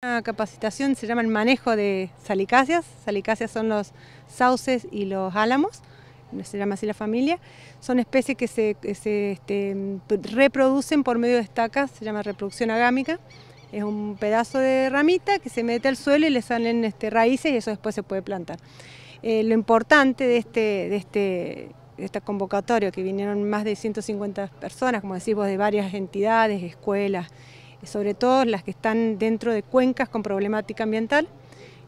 Una capacitación se llama el manejo de salicáceas. Salicáceas son los sauces y los álamos, se llama así la familia. Son especies que se, este, reproducen por medio de estacas, se llama reproducción agámica. Es un pedazo de ramita que se mete al suelo y le salen este, raíces y eso después se puede plantar. Eh, lo importante de este, de esta este convocatoria, que vinieron más de 150 personas, como vos, de varias entidades, escuelas, sobre todo las que están dentro de cuencas con problemática ambiental.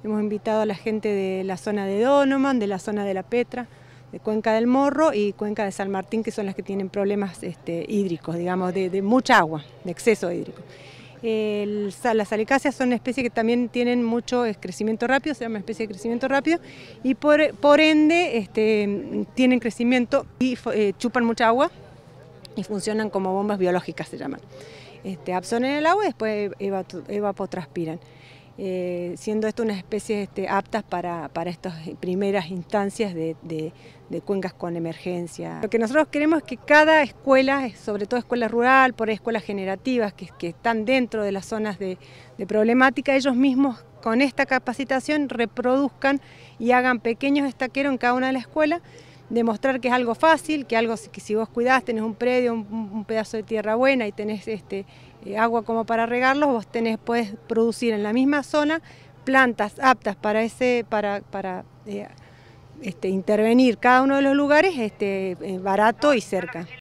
Hemos invitado a la gente de la zona de Donoman, de la zona de La Petra, de Cuenca del Morro y Cuenca de San Martín, que son las que tienen problemas este, hídricos, digamos, de, mucha agua, de exceso hídrico. las alicáceas son especies que también tienen mucho crecimiento rápido, se llama especie de crecimiento rápido, y por, ende este, tienen crecimiento y eh, chupan mucha agua, y funcionan como bombas biológicas, se llaman. Este, absorben el agua y después evapotranspiran. Eh, siendo esto unas especies este, aptas para, para, estas primeras instancias de, de, cuencas con emergencia. Lo que nosotros queremos es que cada escuela, sobre todo escuela rural, por escuelas generativas que, están dentro de las zonas de, de problemática, ellos mismos con esta capacitación reproduzcan y hagan pequeños estaqueros en cada una de las escuelas demostrar que es algo fácil, que algo si vos cuidás, tenés un predio, un, pedazo de tierra buena y tenés este, eh, agua como para regarlos, vos tenés, podés producir en la misma zona plantas aptas para ese, para, para eh, este, intervenir cada uno de los lugares este, eh, barato y cerca.